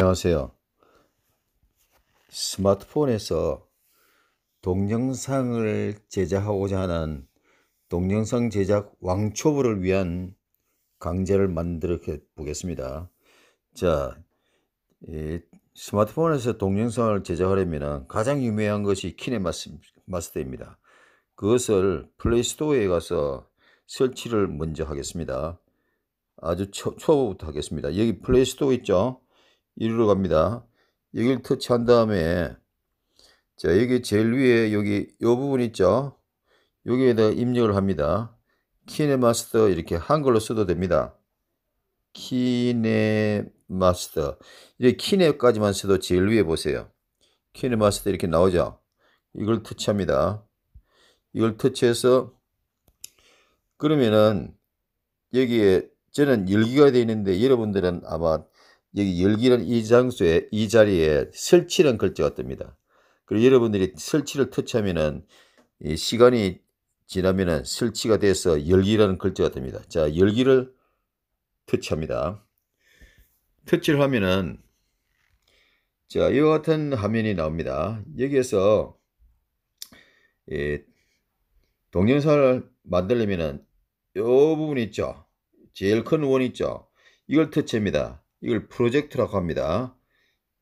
안녕하세요. 스마트폰에서 동영상을 제작하고자 하는 동영상 제작 왕초보를 위한 강좌를 만들어 보겠습니다. 자, 스마트폰에서 동영상을 제작하려면 가장 유명한 것이 키네마스터입니다. 그것을 플레이스토어에 가서 설치를 먼저 하겠습니다. 아주 초, 초보부터 하겠습니다. 여기 플레이스토어 있죠? 이리로 갑니다. 여기를 터치한 다음에 자 여기 제일 위에 여기 요 부분 있죠. 여기에다 입력을 합니다. 키네마스터 이렇게 한글로 써도 됩니다. 키네마스터 이제 키네까지만 써도 제일 위에 보세요. 키네마스터 이렇게 나오죠. 이걸 터치합니다. 이걸 터치해서 그러면은 여기에 저는 열기가 되어 있는데 여러분들은 아마 여기 열기는 이 장소에 이 자리에 설치는 글자가 뜹니다. 그리고 여러분들이 설치를 터치하면은 시간이 지나면은 설치가 돼서 열기라는 글자가 뜹니다. 자, 열기를 터치합니다. 터치를 하면은 자, 이와 같은 화면이 나옵니다. 여기에서 예, 동영상을 만들려면은 이 부분 있죠. 제일 큰 원 있죠. 이걸 터치합니다. 이걸 프로젝트라고 합니다.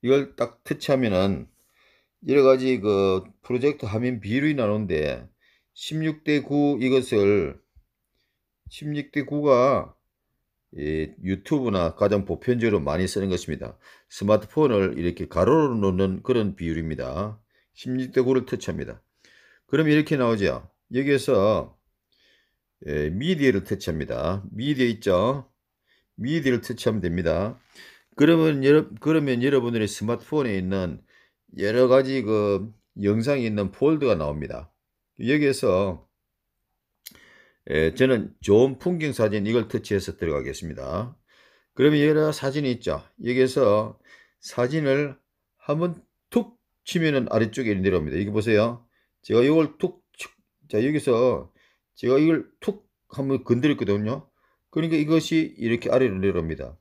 이걸 딱 터치하면은 여러 가지 그 프로젝트 화면 비율이 나오는데 16대 9 이것을 16대 9가 예, 유튜브나 가장 보편적으로 많이 쓰는 것입니다. 스마트폰을 이렇게 가로로 놓는 그런 비율입니다. 16대 9를 터치합니다. 그럼 이렇게 나오죠. 여기에서 예, 미디어를 터치합니다. 미디어 있죠. 미디를 터치하면 됩니다. 그러면 여러, 그러면 여러분들의 스마트폰에 있는 여러 가지 그 영상이 있는 폴드가 나옵니다. 여기에서 예, 저는 좋은 풍경 사진 이걸 터치해서 들어가겠습니다. 그러면 여러 사진이 있죠. 여기에서 사진을 한번 툭 치면은 아래쪽에 내려옵니다. 이거 보세요. 제가 이걸 툭, 자, 여기서 제가 이걸 툭 한번 건드렸거든요. 그러니까 이것이 이렇게 아래로 내려옵니다.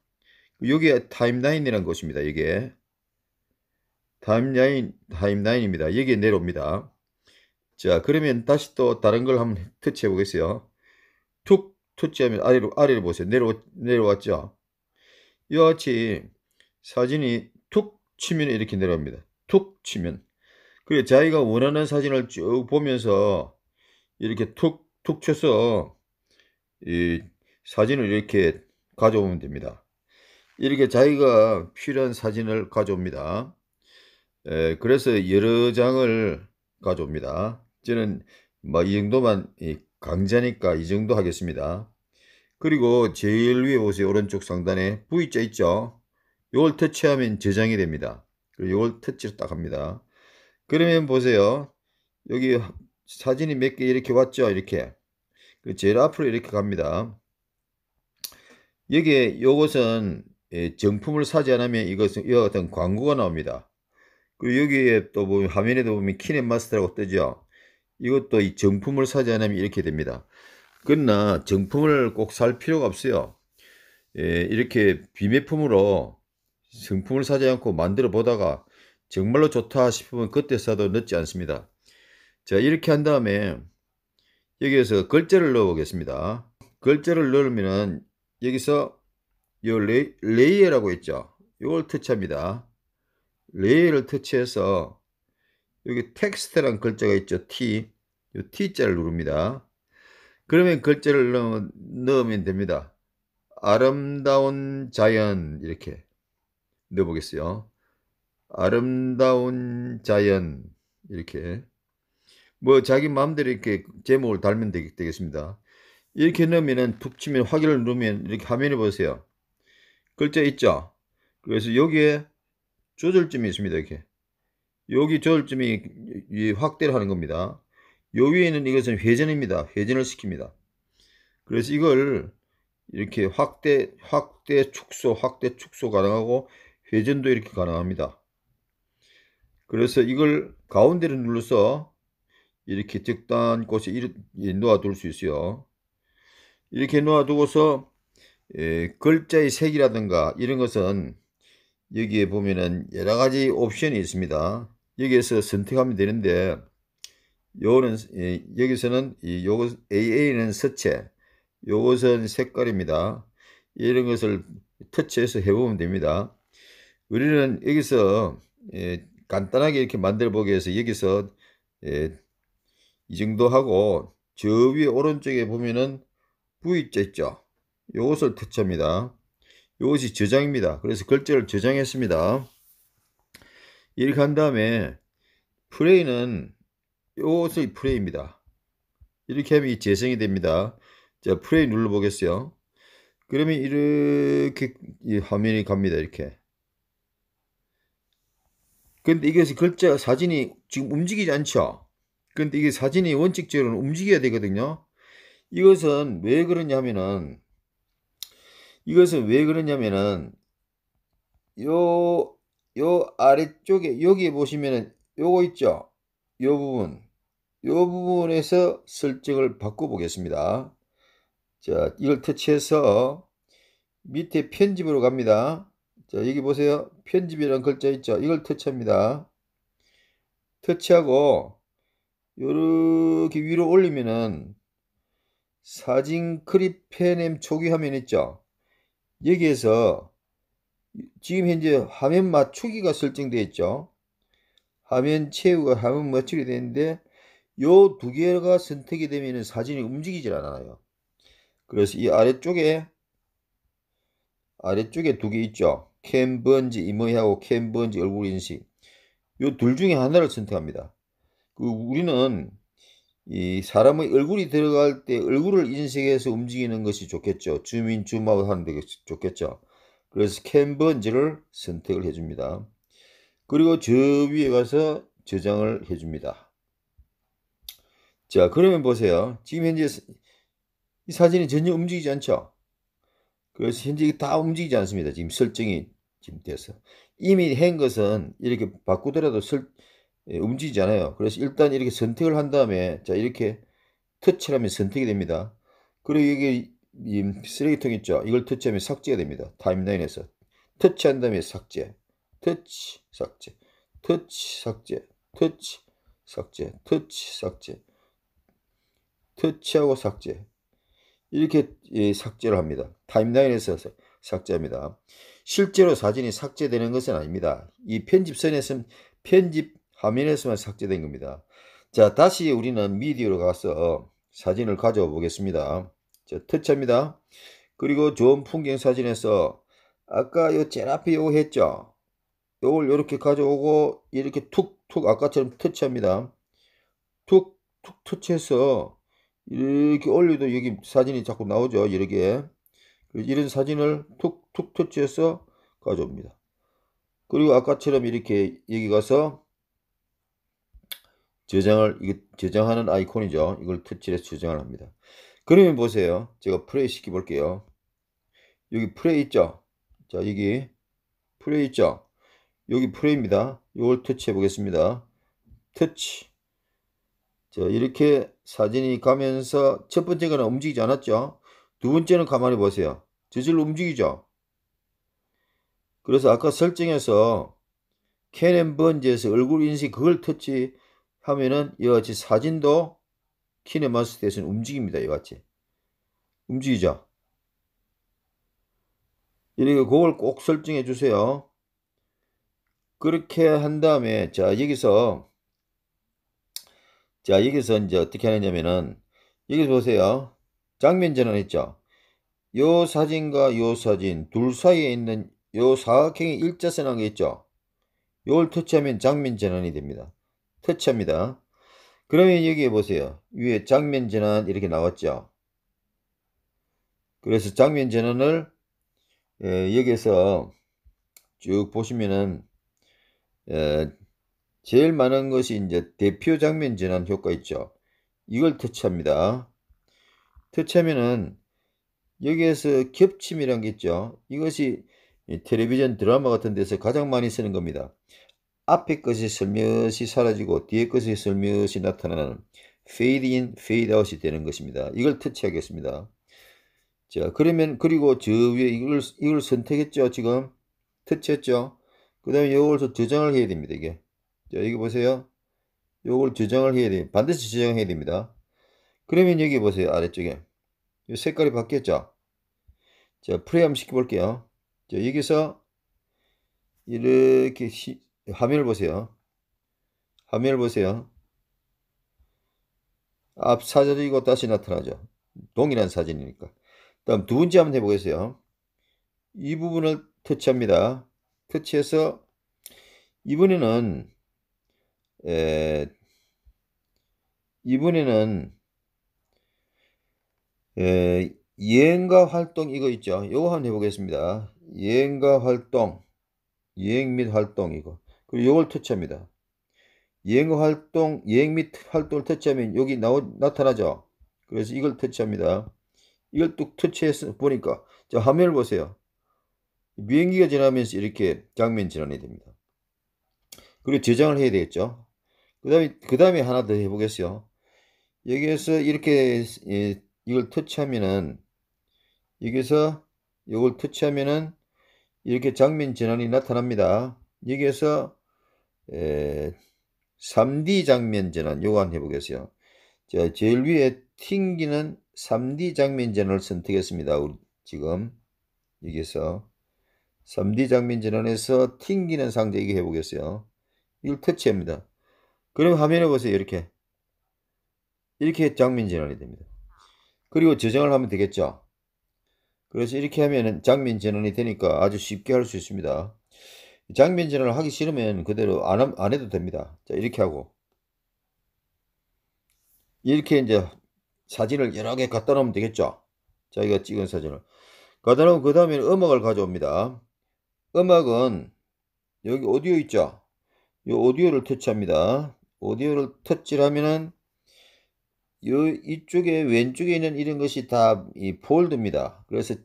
여기에 타임라인이라는 것입니다. 이게 타임라인, 타임라인입니다. 여기에 내려옵니다. 자, 그러면 다시 또 다른 걸 한번 터치해 보겠어요. 툭 터치하면 아래로, 아래로 보세요. 내려, 내려왔죠? 이와 같이 사진이 툭 치면 이렇게 내려옵니다. 툭 치면. 그래, 자기가 원하는 사진을 쭉 보면서 이렇게 툭, 툭 쳐서 이 사진을 이렇게 가져오면 됩니다. 이렇게 자기가 필요한 사진을 가져옵니다. 에, 그래서 여러 장을 가져옵니다. 저는 뭐이 정도만 강좌니까 이 정도 하겠습니다. 그리고 제일 위에 오세요. 오른쪽 상단에 V자 있죠? 이걸 터치하면 저장이 됩니다. 이걸 터치를 딱 합니다. 그러면 보세요. 여기 사진이 몇 개 이렇게 왔죠? 이렇게. 그 제일 앞으로 이렇게 갑니다. 여기에 요것은 예, 정품을 사지 않으면 이것은 이와 같은 광고가 나옵니다. 그리고 여기에 또 보면 화면에도 보면 키넷마스터라고 뜨죠. 이것도 이 정품을 사지 않으면 이렇게 됩니다. 그러나 정품을 꼭 살 필요가 없어요. 예, 이렇게 비매품으로 정품을 사지 않고 만들어 보다가 정말로 좋다 싶으면 그때 사도 늦지 않습니다. 자 이렇게 한 다음에 여기에서 글자를 넣어 보겠습니다. 글자를 넣으면 여기서 요 레이, 레이어라고 했죠 요걸 터치합니다. 레이어를 터치해서 여기 텍스트란 글자가 있죠. T. 요 T자를 누릅니다. 그러면 글자를 넣 넣으면 됩니다. 아름다운 자연 이렇게 넣어보겠어요. 아름다운 자연 이렇게 뭐 자기 마음대로 이렇게 제목을 달면 되겠습니다. 이렇게 넣으면은 북치면 확인을 누르면 이렇게 화면을 보세요. 글자 있죠? 그래서 여기에 조절점이 있습니다. 이렇게. 여기 조절점이 확대를 하는 겁니다. 요 위에는 이것은 회전입니다. 회전을 시킵니다. 그래서 이걸 이렇게 확대, 확대, 축소, 확대, 축소 가능하고 회전도 이렇게 가능합니다. 그래서 이걸 가운데를 눌러서 이렇게 적당한 곳에 놓아둘 수 있어요. 이렇게 놓아두고서 에, 예, 글자의 색이라든가 이런 것은 여기에 보면은 여러 가지 옵션이 있습니다. 여기에서 선택하면 되는데 요는 에, 예, 여기서는 이 요것 AA는 서체, 요것은 색깔입니다. 이런 것을 터치해서 해보면 됩니다. 우리는 여기서 에, 예, 간단하게 이렇게 만들어 보기 위해서 여기서 에, 이 정도 하고 저 위에 오른쪽에 보면은 V자 있죠. 요것을 터치합니다. 요것이 저장입니다. 그래서 글자를 저장했습니다. 이렇게 한 다음에 프레이는 요것의 프레이입니다. 이렇게 하면 이 재생이 됩니다. 자, 프레이 눌러보겠어요. 그러면 이렇게 이 화면이 갑니다. 이렇게. 근데 이게 글자 사진이 지금 움직이지 않죠? 근데 이게 사진이 원칙적으로는 움직여야 되거든요. 이것은 왜 그러냐면은 이것은 왜 그러냐면은 요 요 아래쪽에 여기 보시면은 요거 있죠 요 부분 요 부분에서 설정을 바꿔 보겠습니다 자 이걸 터치해서 밑에 편집으로 갑니다 자 여기 보세요 편집이라는 글자 있죠 이걸 터치합니다 터치하고 요렇게 위로 올리면은 사진 크립 펜엠 초기 화면 있죠. 여기에서 지금 현재 화면 맞추기가 설정되어 있죠. 화면 채우가 화면 맞추게 되는데 요 두 개가 선택이 되면 사진이 움직이질 않아요. 그래서 이 아래쪽에 아래쪽에 두 개 있죠. 캠번지 이모하고 캠번지 얼굴 인식 요 둘 중에 하나를 선택합니다. 그 우리는 이 사람의 얼굴이 들어갈 때 얼굴을 인식해서 움직이는 것이 좋겠죠. 주민 주아웃 하는 게 좋겠죠. 그래서 캔번지를 선택을 해줍니다. 그리고 저 위에 가서 저장을 해줍니다. 자, 그러면 보세요. 지금 현재 이 사진이 전혀 움직이지 않죠? 그래서 현재 다 움직이지 않습니다. 지금 설정이 지금 돼서. 이미 한 것은 이렇게 바꾸더라도 설, 예, 움직이지 않아요. 그래서 일단 이렇게 선택을 한 다음에 자 이렇게 터치하면 선택이 됩니다. 그리고 여기 이 쓰레기통 있죠. 이걸 터치하면 삭제가 됩니다. 타임라인에서 터치한 다음에 삭제, 터치, 삭제, 터치, 삭제, 터치, 삭제, 터치, 삭제, 터치하고 삭제 이렇게 예, 삭제를 합니다. 타임라인에서 삭제합니다. 실제로 사진이 삭제되는 것은 아닙니다. 이 편집선에서는 편집 화면에서만 삭제된 겁니다. 자 다시 우리는 미디어로 가서 사진을 가져와 보겠습니다. 자 터치합니다. 그리고 좋은 풍경 사진에서 아까 요 제일 앞에 요거 했죠. 요걸 이렇게 가져오고 이렇게 툭툭 아까처럼 터치합니다. 툭툭 터치해서 이렇게 올려도 여기 사진이 자꾸 나오죠. 이렇게 이런 사진을 툭툭 터치해서 가져옵니다. 그리고 아까처럼 이렇게 여기 가서 저장을 이게 저장하는 아이콘이죠. 이걸 터치해서 저장을 합니다. 그러면 보세요. 제가 플레이 시켜 볼게요. 여기 플레이 있죠? 자, 여기 플레이 있죠? 여기 플레이입니다. 이걸 터치해 보겠습니다. 터치. 자, 이렇게 사진이 가면서 첫 번째 거는 움직이지 않았죠? 두 번째는 가만히 보세요. 저절로 움직이죠? 그래서 아까 설정에서 캔앤번지에서 얼굴 인식 그걸 터치 하면은 이와 같이 사진도 키네마스터에서는 움직입니다. 이와 같이. 움직이죠. 이렇게 그걸 꼭 설정해 주세요. 그렇게 한 다음에 자 여기서 자 여기서 이제 어떻게 하느냐면은 여기서 보세요. 장면 전환했죠. 요 사진과 요 사진 둘 사이에 있는 요 사각형의 일자선한 게 있죠. 요걸 터치하면 장면 전환이 됩니다. 터치합니다. 그러면 여기 보세요. 위에 장면 전환 이렇게 나왔죠. 그래서 장면 전환을 예, 여기에서 쭉 보시면은 예, 제일 많은 것이 이제 대표 장면 전환 효과 있죠. 이걸 터치합니다. 터치하면은 여기에서 겹침이란 게 있죠. 이것이 텔레비전 드라마 같은 데서 가장 많이 쓰는 겁니다. 앞에 것이 슬며시 사라지고 뒤에 것이 슬며시 나타나는 fade in, fade out이 되는 것입니다. 이걸 터치하겠습니다. 자, 그러면 그리고 저 위에 이걸 이걸 선택했죠. 지금 터치했죠. 그 다음에 이걸 저장을 해야 됩니다. 이게 자, 여기 보세요. 이걸 저장을 해야 돼. 니 반드시 저장해야 됩니다. 그러면 여기 보세요. 아래쪽에 색깔이 바뀌었죠. 자, 프레임 시켜볼게요. 자, 여기서 이렇게 화면을 보세요. 화면을 보세요. 앞 사진이고 다시 나타나죠. 동일한 사진이니까. 다음 두 번째 한번 해보겠어요. 이 부분을 터치합니다. 터치해서 이번에는 에, 이번에는 에, 예행과 활동 이거 있죠. 요거 한번 해보겠습니다. 예행과 활동, 예행 및 활동 이거. 그리고 이걸 터치합니다여행 활동, 여행및 활동을 터치하면 여기 나오, 나타나죠. 그래서 이걸 터치합니다 이걸 뚝터치해서 보니까 자 화면을 보세요. 비행기가 지나면서 이렇게 장면 전환이 됩니다. 그리고 저장을 해야 되겠죠. 그 다음에 그 다음에 하나 더 해보겠어요. 여기에서 이렇게 예, 이걸 터치하면은 여기서 이걸 터치하면은 이렇게 장면 전환이 나타납니다. 여기에서 에, 3D 장면전환 요거 한번 해보겠어요. 자, 제일 위에 튕기는 3D 장면전환을 선택했습니다. 우리 지금 여기서 3D 장면전환에서 튕기는 상자 이게 해보겠어요. 1 터치합니다. 그럼 화면에 보세요. 이렇게 이렇게 장면전환이 됩니다. 그리고 저장을 하면 되겠죠. 그래서 이렇게 하면 장면전환이 되니까 아주 쉽게 할 수 있습니다. 장면 전환을 하기 싫으면 그대로 안, 안 해도 됩니다. 자, 이렇게 하고. 이렇게 이제 사진을 여러 개 갖다 놓으면 되겠죠. 자기가 찍은 사진을. 갖다 놓으면 그 다음에 음악을 가져옵니다. 음악은 여기 오디오 있죠. 이 오디오를 터치합니다. 오디오를 터치를 하면은 요 이쪽에 왼쪽에 있는 이런 것이 다 이 폴드입니다. 그래서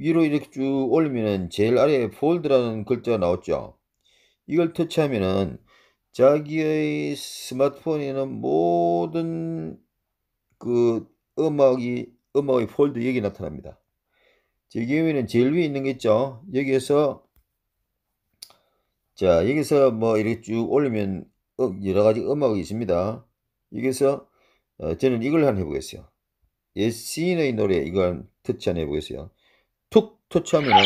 위로 이렇게 쭉 올리면은 제일 아래에 폴드라는 글자가 나왔죠. 이걸 터치하면은 자기의 스마트폰에 는 모든 그 음악이 음악의 폴드 여기 나타납니다. 제 경우에는 제일 위에 있는 게 있죠. 여기에서 자 여기서 뭐 이렇게 쭉 올리면 어, 여러 가지 음악이 있습니다. 여기서 어, 저는 이걸 한번 해보겠어요. 예시인의 노래 이걸 터치 한번 해보겠어요. 터치하면은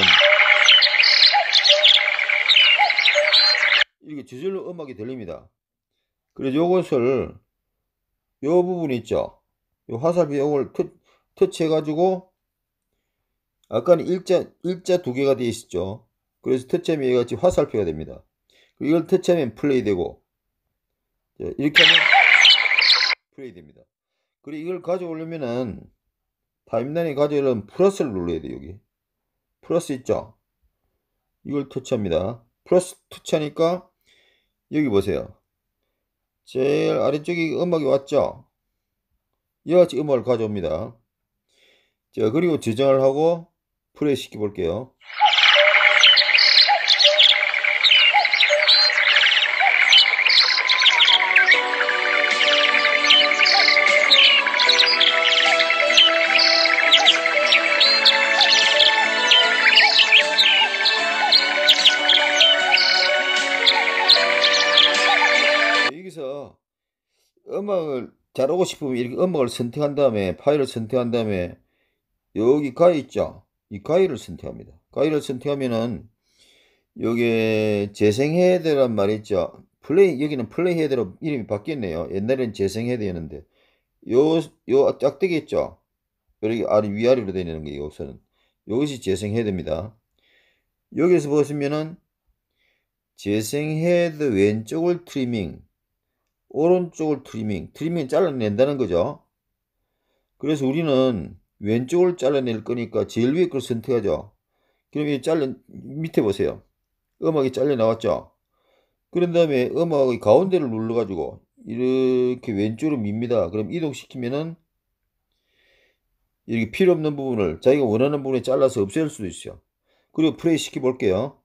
이렇게 저절로 음악이 들립니다. 그래서 요것을 요 부분 있죠. 요 화살표 요걸 터, 터치해가지고 아까는 일자 일자 두 개가 되어 있었죠. 그래서 터치하면 이같이 화살표가 됩니다. 이걸 터치하면 플레이되고 예, 이렇게 하면 플레이됩니다. 그리고 이걸 가져오려면은 타임라인에 가져오려면 플러스를 눌러야 돼 여기. 플러스 있죠? 이걸 터치합니다. 플러스 터치하니까 여기 보세요. 제일 아래쪽이 음악이 왔죠? 이와 같이 음악을 가져옵니다. 자, 그리고 저장을 하고 플레이 시켜볼게요. 자르고 싶으면 이렇게 음악을 선택한 다음에 파일을 선택한 다음에 여기 가위 있죠 이 가위를 선택합니다 가위를 선택하면은 요게 재생헤드란 말이 있죠 플레이 여기는 플레이헤드로 이름이 바뀌었네요 옛날에는 재생헤드였는데 요요 짝대기 있죠 여기 아래 위아래로 되는 게요 여기서는 이것이 재생헤드입니다 여기서 보시면은 재생헤드 왼쪽을 트리밍 오른쪽을 트리밍, 트리밍 잘라낸다는 거죠. 그래서 우리는 왼쪽을 잘라낼 거니까 제일 위에 걸 선택하죠. 그럼 이 잘라, 밑에 보세요. 음악이 잘려 나왔죠. 그런 다음에 음악의 가운데를 눌러가지고 이렇게 왼쪽으로 밉니다. 그럼 이동시키면은 이렇게 필요 없는 부분을 자기가 원하는 부분에 잘라서 없앨 수도 있어요. 그리고 플레이 시켜볼게요.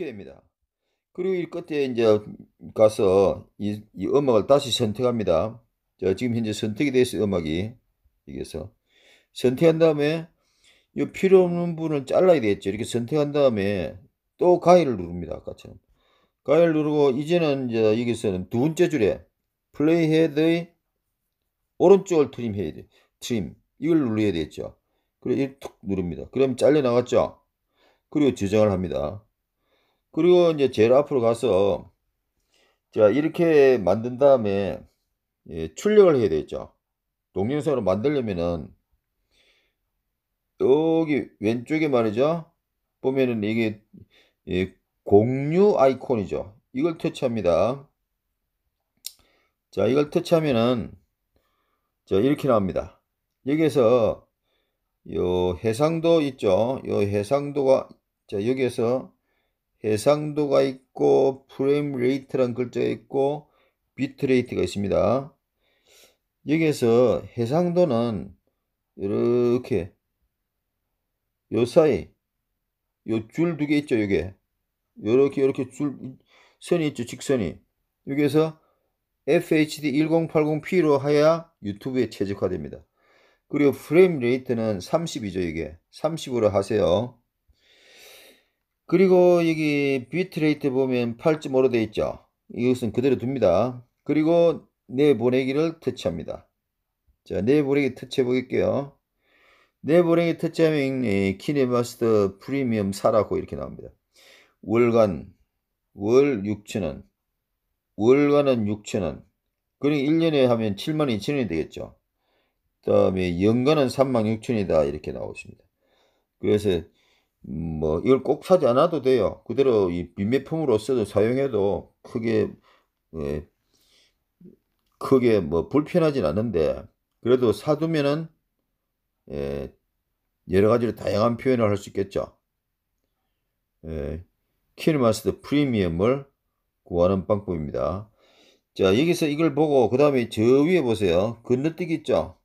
이렇게 됩니다. 그리고 이 끝에 이제 가서 이, 이 음악을 다시 선택합니다. 자, 지금 현재 선택이 되어 있어요, 음악이. 여기서. 선택한 다음에 이 필요 없는 분을 잘라야 되겠죠. 이렇게 선택한 다음에 또 가위를 누릅니다. 아까처럼. 가위를 누르고 이제는 이제 여기서는 두 번째 줄에 플레이 헤드의 오른쪽을 트림 해 헤드 트림 이걸 눌러야 되겠죠. 그리고 툭 누릅니다. 그럼 잘려 나갔죠. 그리고 저장을 합니다. 그리고 이제 제일 앞으로 가서 자 이렇게 만든 다음에 예, 출력을 해야 되겠죠 동영상으로 만들려면은 여기 왼쪽에 말이죠 보면은 이게 예, 공유 아이콘이죠 이걸 터치합니다 자 이걸 터치하면은 자 이렇게 나옵니다 여기에서 요 해상도 있죠 요 해상도가 자 여기에서 해상도가 있고 프레임 레이트란 글자가 있고 비트 레이트가 있습니다. 여기에서 해상도는 이렇게 요 사이 요 줄 두 개 있죠 여기 요렇게 요렇게 줄 선이 있죠 직선이 여기에서 FHD 1080p로 하야 유튜브에 최적화됩니다. 그리고 프레임 레이트는 30이죠 이게 30으로 하세요. 그리고 여기 비트레이트 보면 팔8모로 되어 있죠. 이것은 그대로 둡니다. 그리고 내보내기를 터치합니다. 자, 내보내기 터치해 보겠게요. 내보내기 터치하면 키네마스터 프리미엄 사라고 이렇게 나옵니다. 월간 월 6천원 월간은 6천원 그리고 1년에 하면 7만 2천원이 되겠죠. 그 다음에 연간은 3만 6천이다 원 이렇게 나오십니다. 그래서 뭐 이걸 꼭 사지 않아도 돼요. 그대로 이 빈매품으로 써도 사용해도 크게 예, 크게 뭐 불편하진 않은데 그래도 사두면은 예, 여러 가지로 다양한 표현을 할 수 있겠죠. 예, 키르마스터 프리미엄을 구하는 방법입니다. 자 여기서 이걸 보고 그 다음에 저 위에 보세요. 건너뛰기 있죠.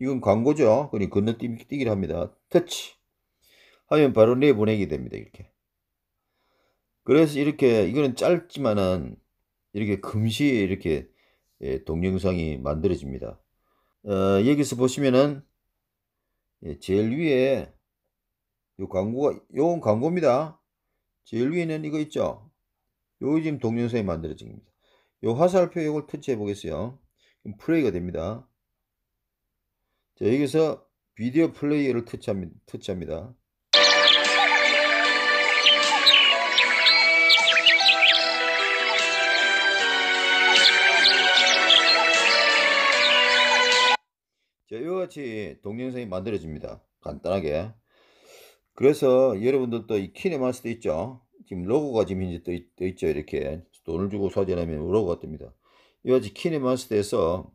이건 광고죠. 그러니 건너뛰기를 합니다. 터치. 하면 바로 내보내게 됩니다. 이렇게. 그래서 이렇게 이거는 짧지만은 이렇게 금시에 이렇게 예, 동영상이 만들어집니다. 어, 여기서 보시면은 예, 제일 위에 요 광고가 요건 광고입니다. 제일 위에는 이거 있죠. 요 지금 동영상이 만들어집니다. 요 화살표 이걸 터치해 보겠어요. 플레이가 됩니다. 자, 여기서 비디오 플레이어를 터치합니다. 터치합니다. 자, 이와 같이 동영상이 만들어집니다. 간단하게. 그래서 여러분들도 이 키네마스도 있죠. 지금 로고가 지금 이제 떠, 떠 있죠. 이렇게 돈을 주고 사진하면 로고가 뜹니다. 이와 같이 키네마스터에서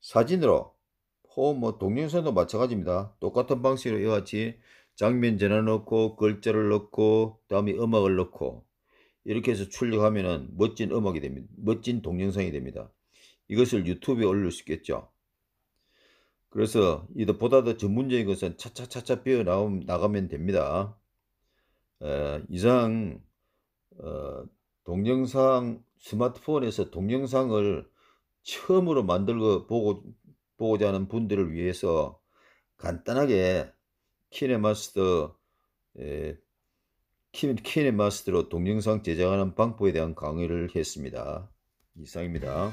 사진으로 혹은 뭐 동영상도 마찬가지입니다. 똑같은 방식으로 이와 같이 장면 전화 넣고 글자를 넣고 다음에 음악을 넣고 이렇게 해서 출력하면 멋진 음악이 됩니다. 멋진 동영상이 됩니다. 이것을 유튜브에 올릴 수 있겠죠. 그래서 이보다 더 전문적인 것은 차차차차 빼어나가면 됩니다. 에, 어, 이상 어, 동영상 스마트폰에서 동영상을 처음으로 만들고 보고, 보고자 하는 분들을 위해서 간단하게 키네마스터 에, 예, 키네마스터로 동영상 제작하는 방법에 대한 강의를 했습니다. 이상입니다.